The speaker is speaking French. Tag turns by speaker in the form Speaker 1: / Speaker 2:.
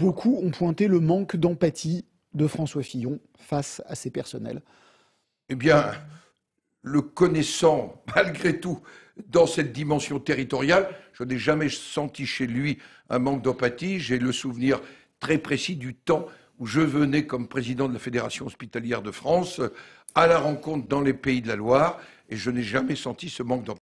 Speaker 1: Beaucoup ont pointé le manque d'empathie de François Fillon face à ses personnels.
Speaker 2: Eh bien, le connaissant, malgré tout, dans cette dimension territoriale, je n'ai jamais senti chez lui un manque d'empathie. J'ai le souvenir très précis du temps où je venais comme président de la Fédération hospitalière de France à la rencontre dans les pays de la Loire, et je n'ai jamais senti ce manque d'empathie.